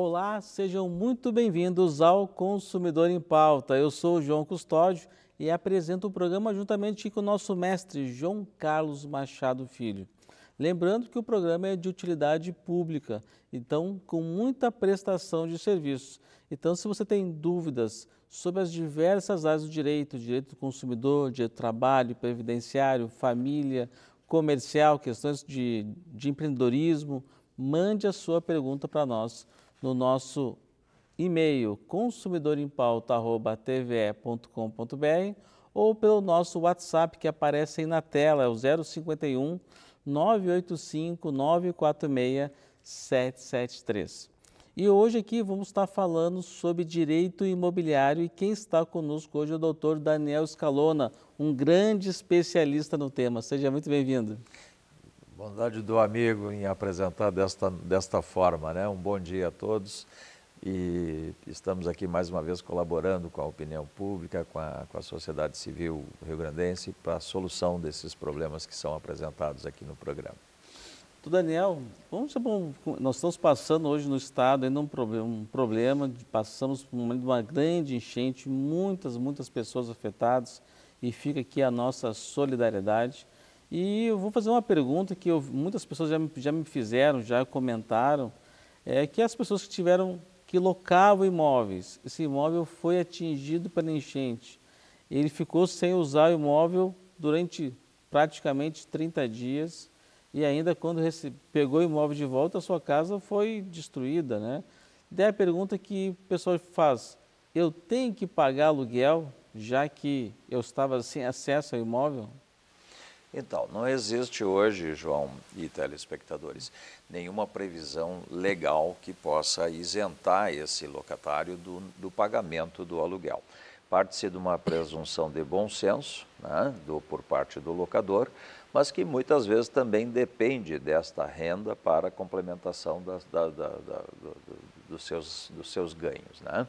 Olá, sejam muito bem-vindos ao Consumidor em Pauta. Eu sou João Custódio e apresento o programa juntamente com o nosso mestre João Carlos Machado Filho. Lembrando que o programa é de utilidade pública, então com muita prestação de serviços. Então, se você tem dúvidas sobre as diversas áreas do direito, direito do consumidor, direito do trabalho, previdenciário, família, comercial, questões de, de empreendedorismo, mande a sua pergunta para nós no nosso e-mail consumidorempauta@tve.com.br ou pelo nosso WhatsApp que aparece aí na tela, é o 051 985 946 773. E hoje aqui vamos estar falando sobre direito imobiliário e quem está conosco hoje é o doutor Daniel Scalona, um grande especialista no tema. Seja muito bem-vindo. Bondade do amigo em apresentar desta, desta forma, né? Um bom dia a todos e estamos aqui mais uma vez colaborando com a opinião pública, com a, com a sociedade civil rio-grandense para a solução desses problemas que são apresentados aqui no programa. Daniel, vamos, nós estamos passando hoje no estado ainda um problema, um problema de, passamos por uma grande enchente, muitas, muitas pessoas afetadas e fica aqui a nossa solidariedade e eu vou fazer uma pergunta que eu, muitas pessoas já me, já me fizeram, já comentaram, é que as pessoas que tiveram, que locavam imóveis, esse imóvel foi atingido pela enchente, ele ficou sem usar o imóvel durante praticamente 30 dias e ainda quando pegou o imóvel de volta, a sua casa foi destruída, né? Daí a pergunta que o pessoal faz, eu tenho que pagar aluguel, já que eu estava sem acesso ao imóvel? Então, não existe hoje, João e telespectadores, nenhuma previsão legal que possa isentar esse locatário do, do pagamento do aluguel. Parte-se de uma presunção de bom senso né, do, por parte do locador, mas que muitas vezes também depende desta renda para a complementação da, da, da, do, dos, seus, dos seus ganhos. Né?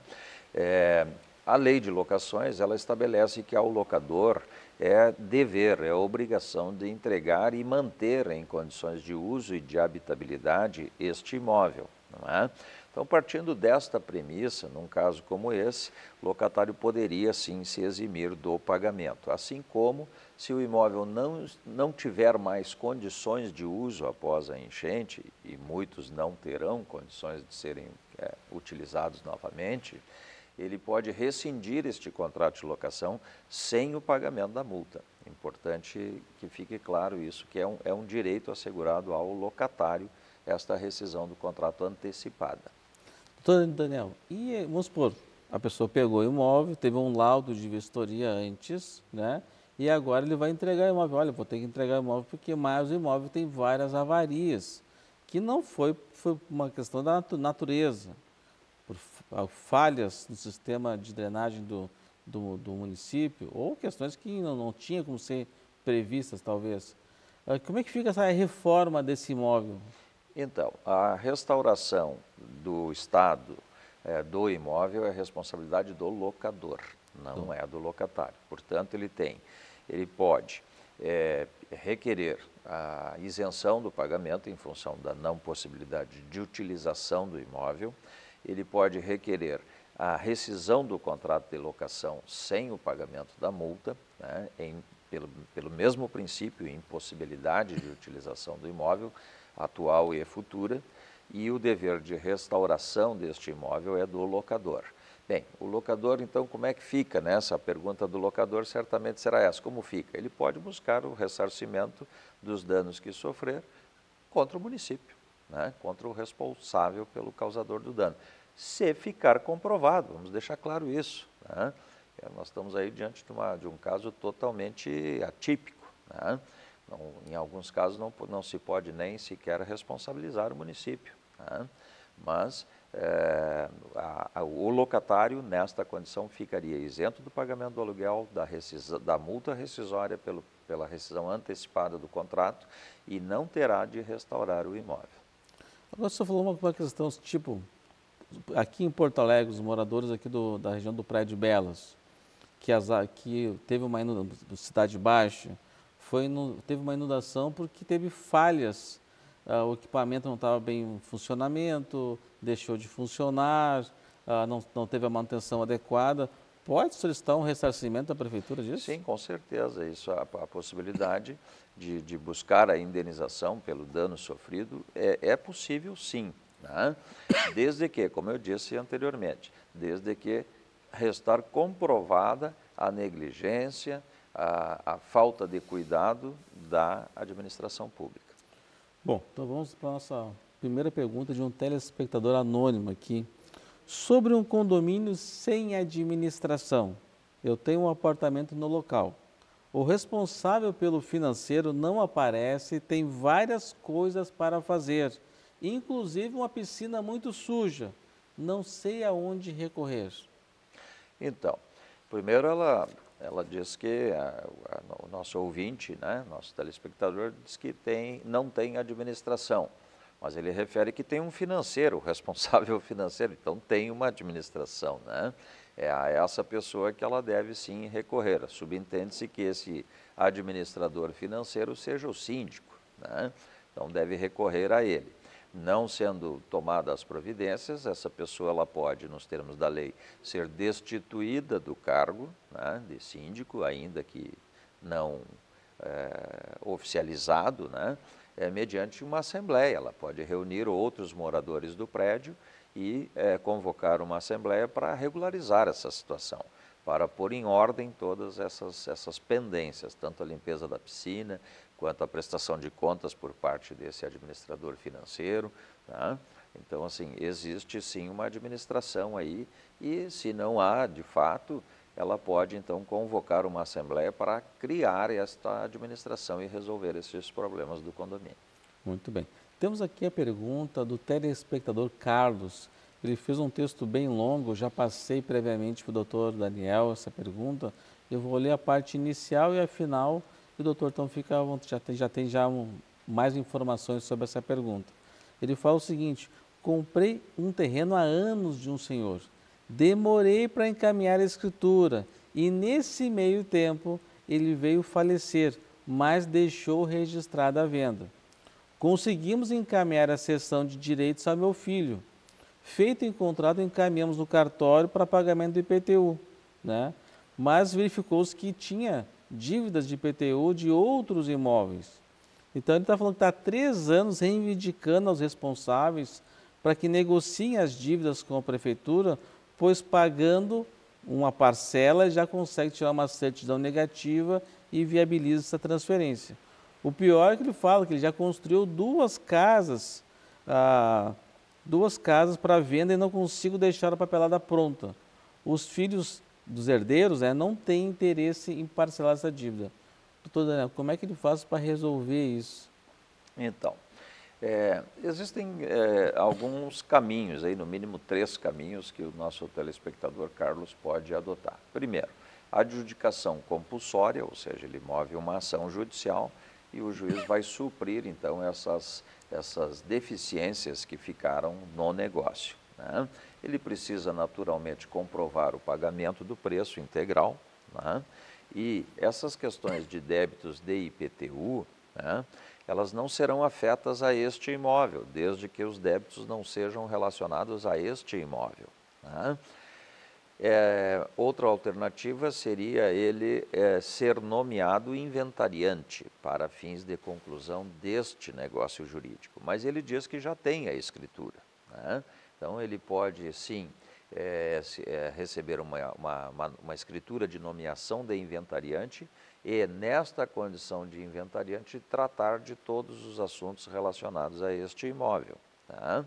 É, a lei de locações, ela estabelece que ao locador é dever, é obrigação de entregar e manter em condições de uso e de habitabilidade este imóvel. É? Então, partindo desta premissa, num caso como esse, o locatário poderia sim se eximir do pagamento. Assim como, se o imóvel não, não tiver mais condições de uso após a enchente, e muitos não terão condições de serem é, utilizados novamente, ele pode rescindir este contrato de locação sem o pagamento da multa. Importante que fique claro isso, que é um, é um direito assegurado ao locatário esta rescisão do contrato antecipada. Doutor Daniel, e vamos supor, a pessoa pegou o imóvel, teve um laudo de vistoria antes, né? E agora ele vai entregar o imóvel. Olha, vou ter que entregar o imóvel porque mais o imóvel tem várias avarias, que não foi, foi uma questão da natureza por ah, falhas no sistema de drenagem do, do, do município, ou questões que não, não tinham como ser previstas, talvez. Ah, como é que fica essa reforma desse imóvel? Então, a restauração do Estado é, do imóvel é responsabilidade do locador, não é do locatário. Portanto, ele tem, ele pode é, requerer a isenção do pagamento em função da não possibilidade de utilização do imóvel, ele pode requerer a rescisão do contrato de locação sem o pagamento da multa, né, em, pelo, pelo mesmo princípio, impossibilidade de utilização do imóvel, atual e futura, e o dever de restauração deste imóvel é do locador. Bem, o locador, então, como é que fica? Né? Essa pergunta do locador certamente será essa: como fica? Ele pode buscar o ressarcimento dos danos que sofrer contra o município né, contra o responsável pelo causador do dano. Se ficar comprovado, vamos deixar claro isso. Né? Nós estamos aí diante de, uma, de um caso totalmente atípico. Né? Não, em alguns casos não, não se pode nem sequer responsabilizar o município. Né, mas é, a, a, o locatário, nesta condição, ficaria isento do pagamento do aluguel, da, da multa rescisória pelo, pela rescisão antecipada do contrato e não terá de restaurar o imóvel. Agora você falou uma questão, tipo, aqui em Porto Alegre, os moradores aqui do, da região do Praia de Belas, que, as, que teve uma inundação, Cidade Baixa, foi, teve uma inundação porque teve falhas, ah, o equipamento não estava bem em funcionamento, deixou de funcionar, ah, não, não teve a manutenção adequada. Pode solicitar um ressarcimento da prefeitura disso? Sim, com certeza. Isso, a, a possibilidade de, de, buscar a indenização pelo dano sofrido é, é possível, sim. Né? Desde que, como eu disse anteriormente, desde que restar comprovada a negligência, a, a falta de cuidado da administração pública. Bom, então vamos para a nossa primeira pergunta de um telespectador anônimo aqui sobre um condomínio sem administração. Eu tenho um apartamento no local. O responsável pelo financeiro não aparece e tem várias coisas para fazer, inclusive uma piscina muito suja. Não sei aonde recorrer. Então, primeiro ela, ela diz que a, a, o nosso ouvinte, né, nosso telespectador, diz que tem, não tem administração. Mas ele refere que tem um financeiro, responsável financeiro, então tem uma administração, né? É a é essa pessoa que ela deve sim recorrer. Subentende-se que esse administrador financeiro seja o síndico, né? Então deve recorrer a ele. Não sendo tomadas as providências, essa pessoa ela pode, nos termos da lei, ser destituída do cargo né, de síndico, ainda que não é, oficializado, né? é, mediante uma assembleia. Ela pode reunir outros moradores do prédio e é, convocar uma assembleia para regularizar essa situação, para pôr em ordem todas essas, essas pendências, tanto a limpeza da piscina, quanto a prestação de contas por parte desse administrador financeiro. Tá? Então, assim, existe sim uma administração aí e se não há, de fato, ela pode então convocar uma assembleia para criar esta administração e resolver esses problemas do condomínio. Muito bem. Temos aqui a pergunta do telespectador Carlos. Ele fez um texto bem longo, já passei previamente para o doutor Daniel essa pergunta. Eu vou ler a parte inicial e a final, e o doutor então fica, já tem já, tem já um, mais informações sobre essa pergunta. Ele fala o seguinte, comprei um terreno há anos de um senhor, Demorei para encaminhar a escritura e nesse meio tempo ele veio falecer, mas deixou registrada a venda. Conseguimos encaminhar a cessão de direitos a meu filho. Feito o contrato, encaminhamos no cartório para pagamento do IPTU, né? mas verificou-se que tinha dívidas de IPTU de outros imóveis. Então ele está falando que está há três anos reivindicando aos responsáveis para que negociem as dívidas com a prefeitura pois pagando uma parcela já consegue tirar uma certidão negativa e viabiliza essa transferência. O pior é que ele fala que ele já construiu duas casas, ah, duas casas para venda e não consigo deixar a papelada pronta. Os filhos dos herdeiros né, não têm interesse em parcelar essa dívida. Doutor Daniel, como é que ele faz para resolver isso? Então, é, existem é, alguns caminhos, aí, no mínimo três caminhos, que o nosso telespectador Carlos pode adotar. Primeiro, adjudicação compulsória, ou seja, ele move uma ação judicial e o juiz vai suprir, então, essas, essas deficiências que ficaram no negócio. Né? Ele precisa, naturalmente, comprovar o pagamento do preço integral né? e essas questões de débitos de IPTU. Né? elas não serão afetas a este imóvel, desde que os débitos não sejam relacionados a este imóvel. Né? É, outra alternativa seria ele é, ser nomeado inventariante para fins de conclusão deste negócio jurídico. Mas ele diz que já tem a escritura. Né? Então, ele pode, sim, é, é receber uma, uma, uma, uma escritura de nomeação de inventariante e, nesta condição de inventariante, tratar de todos os assuntos relacionados a este imóvel. Tá?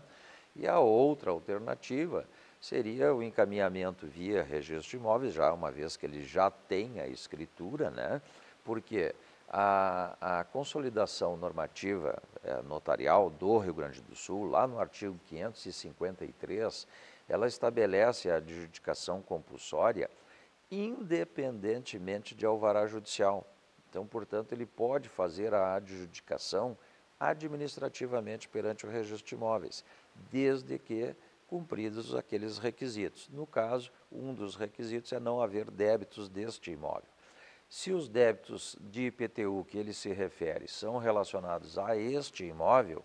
E a outra alternativa seria o encaminhamento via registro de imóveis, já uma vez que ele já tem a escritura, né? porque a, a consolidação normativa é, notarial do Rio Grande do Sul, lá no artigo 553, ela estabelece a adjudicação compulsória independentemente de alvará judicial. Então, portanto, ele pode fazer a adjudicação administrativamente perante o registro de imóveis, desde que cumpridos aqueles requisitos. No caso, um dos requisitos é não haver débitos deste imóvel. Se os débitos de IPTU que ele se refere são relacionados a este imóvel,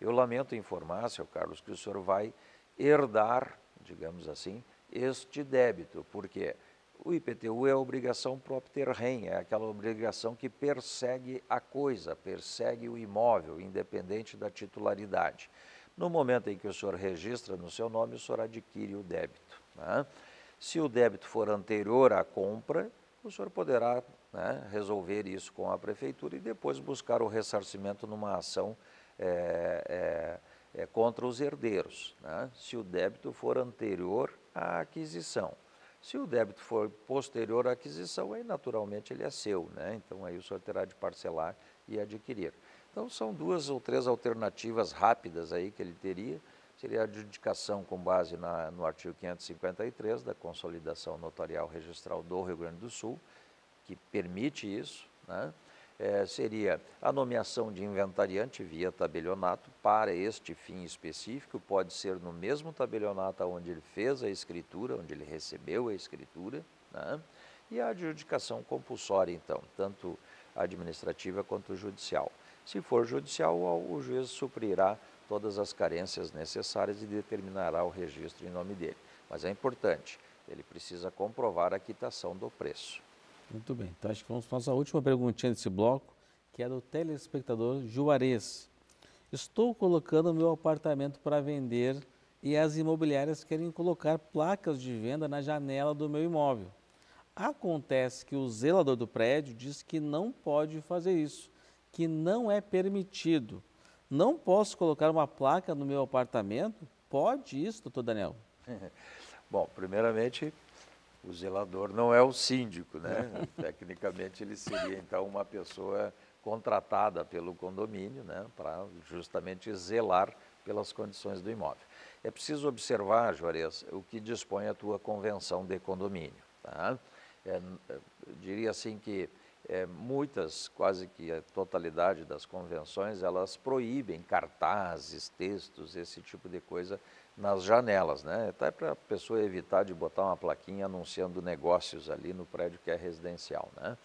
eu lamento informar, seu Carlos, que o senhor vai herdar, digamos assim, este débito, porque quê? O IPTU é a obrigação própria rem, é aquela obrigação que persegue a coisa, persegue o imóvel, independente da titularidade. No momento em que o senhor registra no seu nome, o senhor adquire o débito. Né? Se o débito for anterior à compra, o senhor poderá né, resolver isso com a prefeitura e depois buscar o ressarcimento numa ação é, é, é, contra os herdeiros, né? se o débito for anterior à aquisição. Se o débito for posterior à aquisição, aí naturalmente ele é seu, né? Então aí o senhor terá de parcelar e adquirir. Então são duas ou três alternativas rápidas aí que ele teria. Seria a adjudicação com base na, no artigo 553 da Consolidação Notarial Registral do Rio Grande do Sul, que permite isso, né? é, seria a nomeação de inventariante via tabelionato para este fim específico, pode ser no mesmo tabelionato onde ele fez a escritura, onde ele recebeu a escritura, né? e a adjudicação compulsória, então, tanto administrativa quanto judicial. Se for judicial, o juiz suprirá todas as carências necessárias e determinará o registro em nome dele. Mas é importante, ele precisa comprovar a quitação do preço. Muito bem. Então acho que vamos para a nossa última perguntinha desse bloco, que é do telespectador Juarez. Estou colocando meu apartamento para vender e as imobiliárias querem colocar placas de venda na janela do meu imóvel. Acontece que o zelador do prédio diz que não pode fazer isso, que não é permitido. Não posso colocar uma placa no meu apartamento? Pode isso, doutor Daniel? Bom, primeiramente, o zelador não é o síndico, né? Tecnicamente ele seria então uma pessoa contratada pelo condomínio, né, para justamente zelar pelas condições do imóvel. É preciso observar, Juarez, o que dispõe a tua convenção de condomínio. Tá? É, diria assim que é, muitas, quase que a totalidade das convenções, elas proíbem cartazes, textos, esse tipo de coisa nas janelas, né? Até para a pessoa evitar de botar uma plaquinha anunciando negócios ali no prédio que é residencial, né?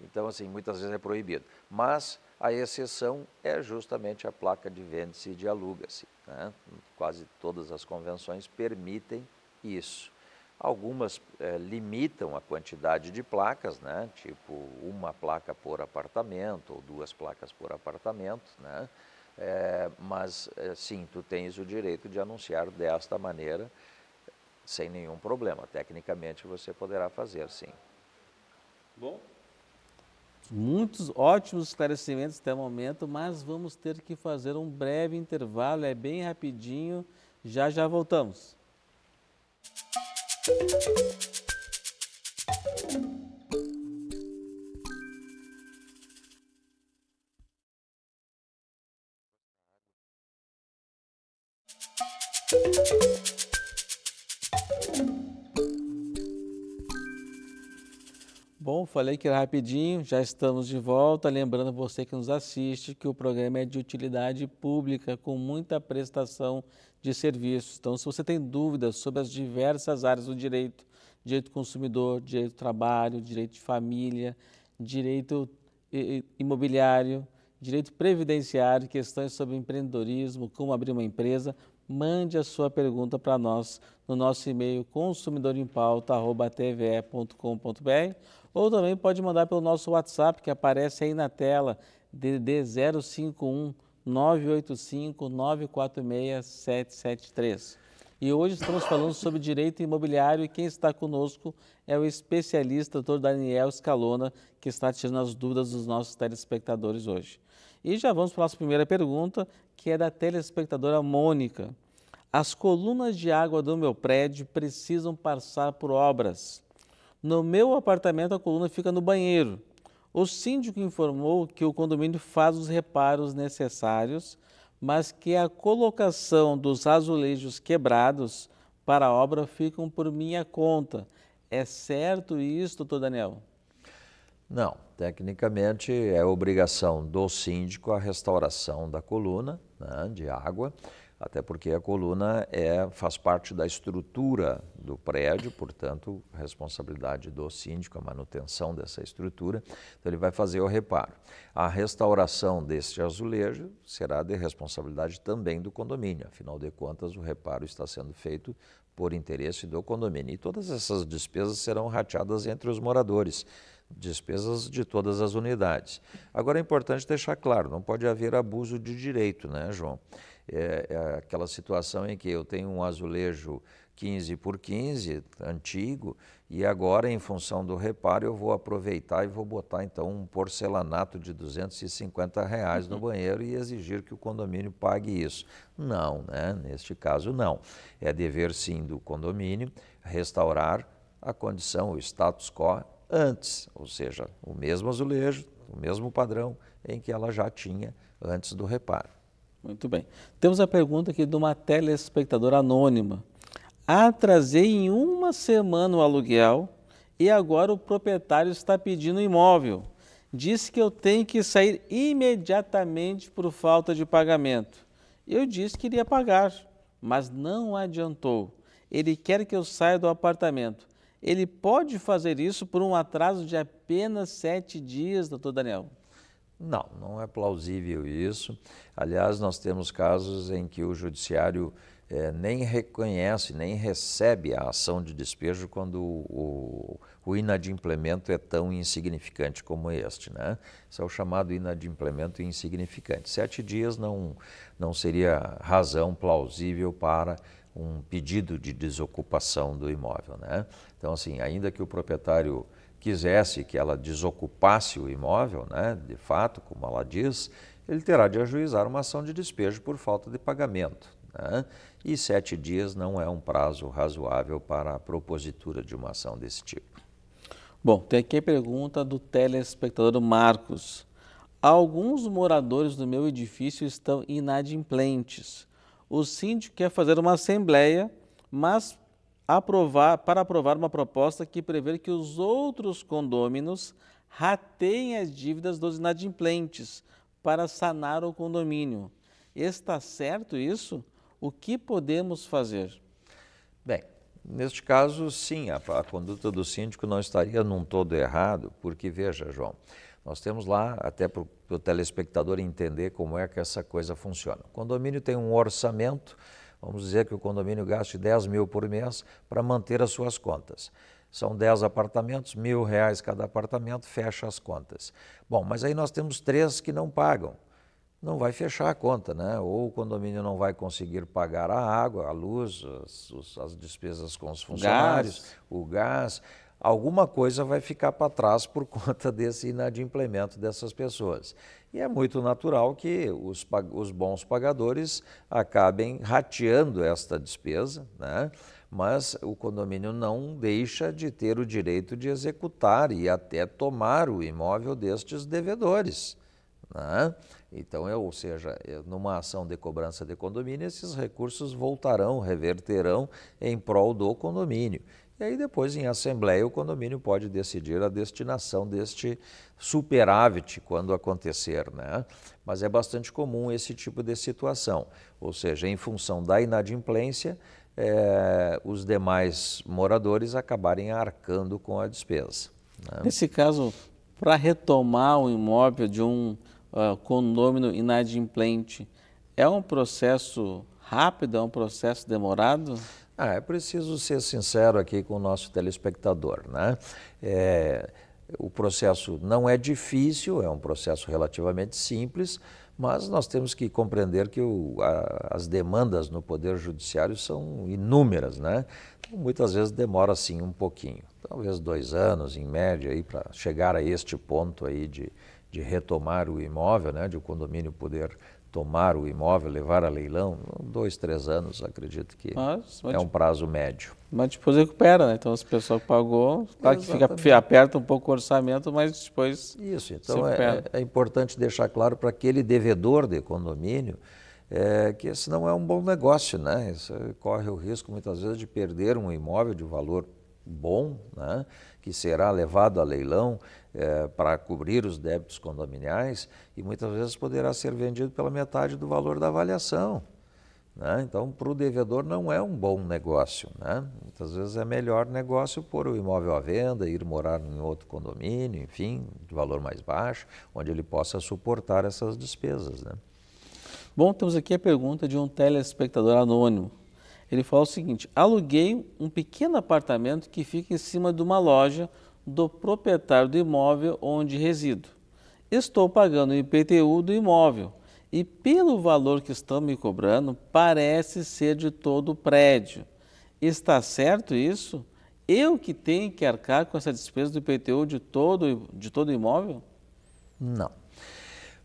Então, assim, muitas vezes é proibido. Mas a exceção é justamente a placa de vende-se e de aluga-se. Né? Quase todas as convenções permitem isso. Algumas eh, limitam a quantidade de placas, né? tipo uma placa por apartamento ou duas placas por apartamento. Né? É, mas é, sim, tu tens o direito de anunciar desta maneira sem nenhum problema. Tecnicamente você poderá fazer, sim. Bom. Muitos ótimos esclarecimentos até o momento, mas vamos ter que fazer um breve intervalo, é bem rapidinho, já já voltamos. Música Bom, falei que era rapidinho, já estamos de volta. Lembrando você que nos assiste que o programa é de utilidade pública, com muita prestação de serviços. Então, se você tem dúvidas sobre as diversas áreas do direito, direito consumidor, direito trabalho, direito de família, direito eh, eh, imobiliário, direito previdenciário, questões sobre empreendedorismo, como abrir uma empresa, mande a sua pergunta para nós no nosso e-mail consumidorempauta.tve.com.br ou também pode mandar pelo nosso WhatsApp que aparece aí na tela, DD 051 985 946 773. E hoje estamos falando sobre direito imobiliário e quem está conosco é o especialista doutor Daniel Scalona, que está tirando as dúvidas dos nossos telespectadores hoje. E já vamos para a nossa primeira pergunta, que é da telespectadora Mônica. As colunas de água do meu prédio precisam passar por obras. No meu apartamento, a coluna fica no banheiro. O síndico informou que o condomínio faz os reparos necessários, mas que a colocação dos azulejos quebrados para a obra ficam por minha conta. É certo isso, doutor Daniel? Não, tecnicamente é obrigação do síndico a restauração da coluna né, de água, até porque a coluna é, faz parte da estrutura do prédio, portanto, responsabilidade do síndico, a manutenção dessa estrutura, então ele vai fazer o reparo. A restauração deste azulejo será de responsabilidade também do condomínio, afinal de contas, o reparo está sendo feito por interesse do condomínio. E todas essas despesas serão rateadas entre os moradores despesas de todas as unidades. Agora é importante deixar claro, não pode haver abuso de direito, né, João? É, é aquela situação em que eu tenho um azulejo 15 por 15 antigo e agora em função do reparo eu vou aproveitar e vou botar então um porcelanato de 250 reais no uhum. banheiro e exigir que o condomínio pague isso. Não, né? Neste caso não. É dever sim do condomínio restaurar a condição, o status quo antes, ou seja, o mesmo azulejo, o mesmo padrão em que ela já tinha antes do reparo. Muito bem. Temos a pergunta aqui de uma telespectadora anônima. Atrasei em uma semana o aluguel e agora o proprietário está pedindo imóvel. Disse que eu tenho que sair imediatamente por falta de pagamento. Eu disse que iria pagar, mas não adiantou. Ele quer que eu saia do apartamento ele pode fazer isso por um atraso de apenas sete dias, doutor Daniel? Não, não é plausível isso. Aliás, nós temos casos em que o judiciário é, nem reconhece, nem recebe a ação de despejo quando o, o, inadimplemento é tão insignificante como este. Né? Isso é o chamado inadimplemento insignificante. Sete dias não, não seria razão plausível para um pedido de desocupação do imóvel. Né? Então, assim, ainda que o proprietário quisesse que ela desocupasse o imóvel, né, de fato, como ela diz, ele terá de ajuizar uma ação de despejo por falta de pagamento. Né? E sete dias não é um prazo razoável para a propositura de uma ação desse tipo. Bom, tem aqui a pergunta do telespectador Marcos. Alguns moradores do meu edifício estão inadimplentes o síndico quer fazer uma assembleia, mas aprovar, para aprovar uma proposta que prevê que os outros condôminos rateiem as dívidas dos inadimplentes para sanar o condomínio. Está certo isso? O que podemos fazer? Bem, neste caso, sim, a, a conduta do síndico não estaria num todo errado, porque veja, João, nós temos lá, até para o telespectador entender como é que essa coisa funciona. O condomínio tem um orçamento, vamos dizer que o condomínio gaste 10 mil por mês para manter as suas contas. São 10 apartamentos, mil reais cada apartamento, fecha as contas. Bom, mas aí nós temos três que não pagam. Não vai fechar a conta, né? Ou o condomínio não vai conseguir pagar a água, a luz, as, as despesas com os funcionários, gás. O gás alguma coisa vai ficar para trás por conta desse inadimplemento dessas pessoas. E é muito natural que os, os bons pagadores acabem rateando esta despesa, né? mas o condomínio não deixa de ter o direito de executar e até tomar o imóvel destes devedores. Né? Então, eu, ou seja, numa ação de cobrança de condomínio, esses recursos voltarão, reverterão em prol do condomínio. E aí depois, em assembleia, o condomínio pode decidir a destinação deste superávit quando acontecer, né? Mas é bastante comum esse tipo de situação, ou seja, em função da inadimplência, é, os demais moradores acabarem arcando com a despesa. Né? Nesse caso, para retomar o imóvel de um uh, condomínio inadimplente, é um processo rápido, é um processo demorado? Ah, é preciso ser sincero aqui com o nosso telespectador, né? É, o processo não é difícil, é um processo relativamente simples, mas nós temos que compreender que o, a, as demandas no Poder Judiciário são inúmeras, né? Então, muitas vezes demora assim um pouquinho, talvez dois anos em média aí para chegar a este ponto aí de, de retomar o imóvel, né? De o condomínio poder tomar o imóvel, levar a leilão, dois, três anos, acredito que mas, mas é um tipo prazo médio. Mas depois tipo, recupera, né? Então, se a pessoa pagou, claro tá que fica, aperta um pouco o orçamento, mas depois. Isso, então é, é, é, importante deixar claro para aquele devedor de condomínio é, que esse não é um bom negócio, né? Isso corre o risco muitas vezes de perder um imóvel de valor bom, né, que será levado a leilão é, para cobrir os débitos condominiais e muitas vezes poderá ser vendido pela metade do valor da avaliação. Né? Então, para o devedor não é um bom negócio. Né? Muitas vezes é melhor negócio pôr o imóvel à venda, ir morar em outro condomínio, enfim, de valor mais baixo, onde ele possa suportar essas despesas. Né? Bom, temos aqui a pergunta de um telespectador anônimo. Ele fala o seguinte: aluguei um pequeno apartamento que fica em cima de uma loja do proprietário do imóvel onde resido. Estou pagando o IPTU do imóvel e, pelo valor que estão me cobrando, parece ser de todo o prédio. Está certo isso? Eu que tenho que arcar com essa despesa do IPTU de todo, de todo o imóvel? Não.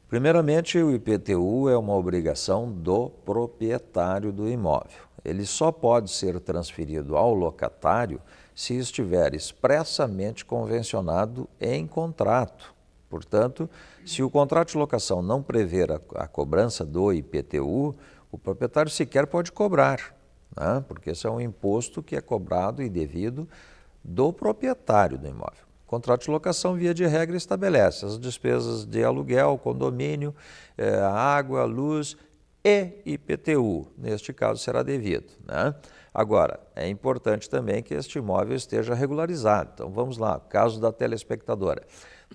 Primeiramente, o IPTU é uma obrigação do proprietário do imóvel ele só pode ser transferido ao locatário se estiver expressamente convencionado em contrato. Portanto, se o contrato de locação não prever a, a cobrança do IPTU, o proprietário sequer pode cobrar, né? porque esse é um imposto que é cobrado e devido do proprietário do imóvel. O contrato de locação, via de regra, estabelece as despesas de aluguel, condomínio, eh, água, luz e IPTU, neste caso será devido. Né? Agora, é importante também que este imóvel esteja regularizado. Então vamos lá, caso da telespectadora.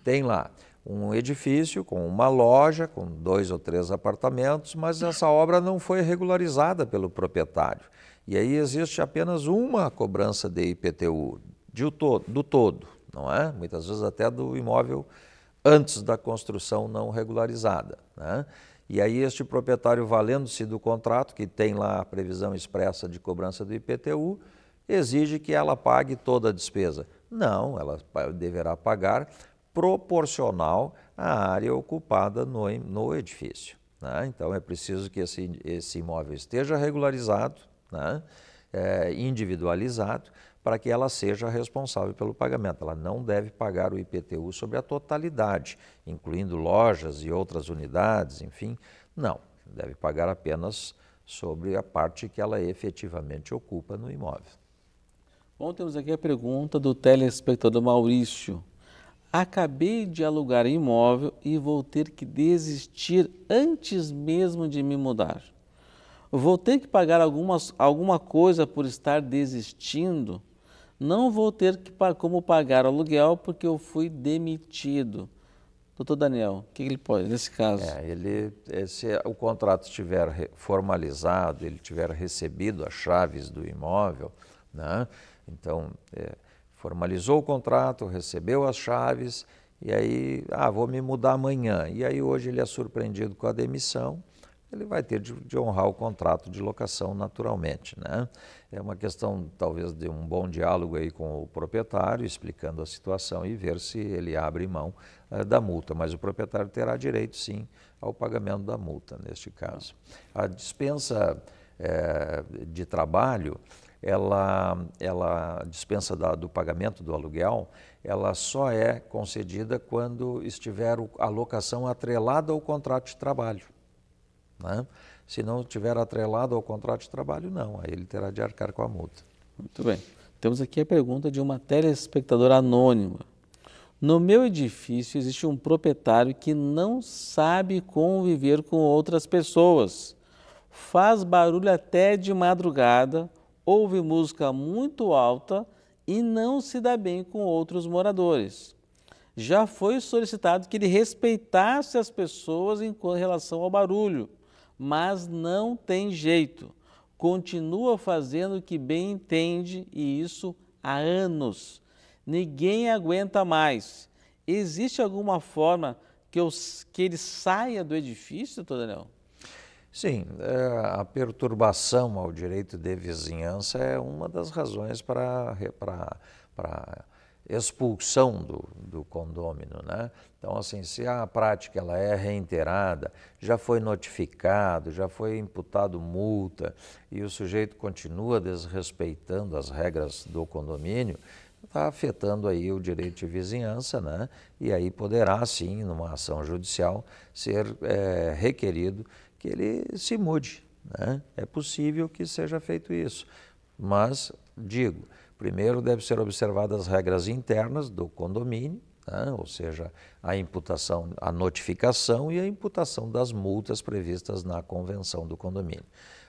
Tem lá um edifício com uma loja, com dois ou três apartamentos, mas essa obra não foi regularizada pelo proprietário. E aí existe apenas uma cobrança de IPTU, de do todo, não é? Muitas vezes até do imóvel antes da construção não regularizada. Né? E aí este proprietário, valendo-se do contrato, que tem lá a previsão expressa de cobrança do IPTU, exige que ela pague toda a despesa. Não, ela deverá pagar proporcional à área ocupada no, no edifício. Né? Então é preciso que esse, esse imóvel esteja regularizado, né? é, individualizado, para que ela seja responsável pelo pagamento. Ela não deve pagar o IPTU sobre a totalidade, incluindo lojas e outras unidades, enfim. Não, deve pagar apenas sobre a parte que ela efetivamente ocupa no imóvel. Bom, temos aqui a pergunta do telespectador Maurício. Acabei de alugar imóvel e vou ter que desistir antes mesmo de me mudar. Vou ter que pagar algumas, alguma coisa por estar desistindo? Não vou ter que, como pagar aluguel porque eu fui demitido. Doutor Daniel, o que ele pode nesse caso? É, ele, eh, se o contrato estiver formalizado, ele tiver recebido as chaves do imóvel, né? então é, formalizou o contrato, recebeu as chaves e aí, ah, vou me mudar amanhã. E aí hoje ele é surpreendido com a demissão, ele vai ter de, de, honrar o contrato de locação naturalmente. Né? É uma questão, talvez, de um bom diálogo aí com o proprietário, explicando a situação e ver se ele abre mão uh, da multa. Mas o proprietário terá direito, sim, ao pagamento da multa, neste caso. A dispensa é, de trabalho, ela, ela dispensa da, do pagamento do aluguel, ela só é concedida quando estiver a locação atrelada ao contrato de trabalho. Né? Se não tiver atrelado ao contrato de trabalho, não, aí ele terá de arcar com a multa. Muito bem. Temos aqui a pergunta de uma telespectadora anônima. No meu edifício existe um proprietário que não sabe conviver com outras pessoas. Faz barulho até de madrugada, ouve música muito alta e não se dá bem com outros moradores. Já foi solicitado que ele respeitasse as pessoas em relação ao barulho, mas não tem jeito. Continua fazendo o que bem entende e isso há anos. Ninguém aguenta mais. Existe alguma forma que, eu, que ele saia do edifício, doutor Daniel? Sim, é, a perturbação ao direito de vizinhança é uma das razões para, para, para expulsão do, do condômino, né? Então, assim, se a prática ela é reiterada, já foi notificado, já foi imputado multa e o sujeito continua desrespeitando as regras do condomínio, está afetando aí o direito de vizinhança, né? E aí poderá, sim, numa ação judicial, ser é, requerido que ele se mude, né? É possível que seja feito isso, mas digo Primeiro, devem ser observadas as regras internas do condomínio, né? ou seja, a imputação, a notificação e a imputação das multas previstas na convenção do condomínio.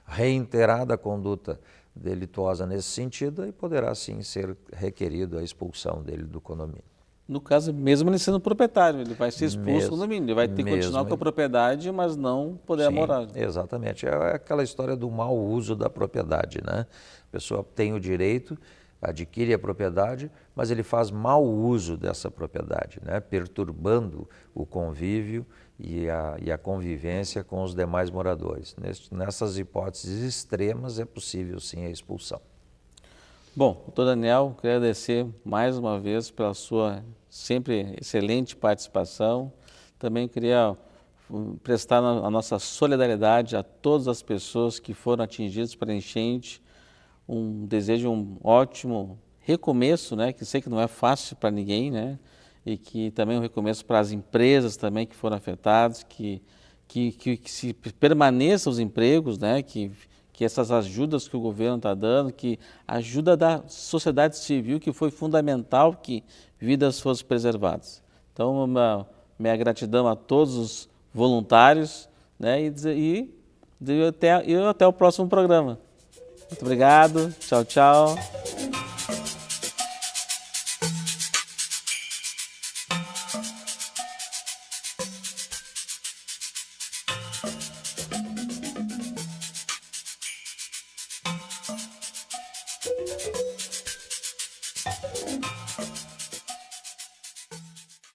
Reiterada a conduta delituosa nesse sentido, e poderá sim ser requerido a expulsão dele do condomínio. No caso, mesmo ele sendo proprietário, ele vai ser expulso mesmo, do condomínio, ele vai ter que continuar com a propriedade, mas não poderá morar. Exatamente, é aquela história do mau uso da propriedade, né? A pessoa tem o direito adquire a propriedade, mas ele faz mau uso dessa propriedade, né? perturbando o convívio e a, e a convivência com os demais moradores. Neste, nessas hipóteses extremas é possível sim a expulsão. Bom, doutor Daniel, queria agradecer mais uma vez pela sua sempre excelente participação. Também queria hum, prestar a nossa solidariedade a todas as pessoas que foram atingidas pela enchente um desejo um ótimo recomeço, né? Que sei que não é fácil para ninguém, né? E que também um recomeço para as empresas também que foram afetadas, que que, que, que se permaneçam os empregos, né? Que que essas ajudas que o governo está dando, que ajuda da sociedade civil, que foi fundamental que vidas fossem preservadas. Então, uma, minha gratidão a todos os voluntários né, e, e, e até, e até o próximo programa. Muito obrigado. Tchau, tchau.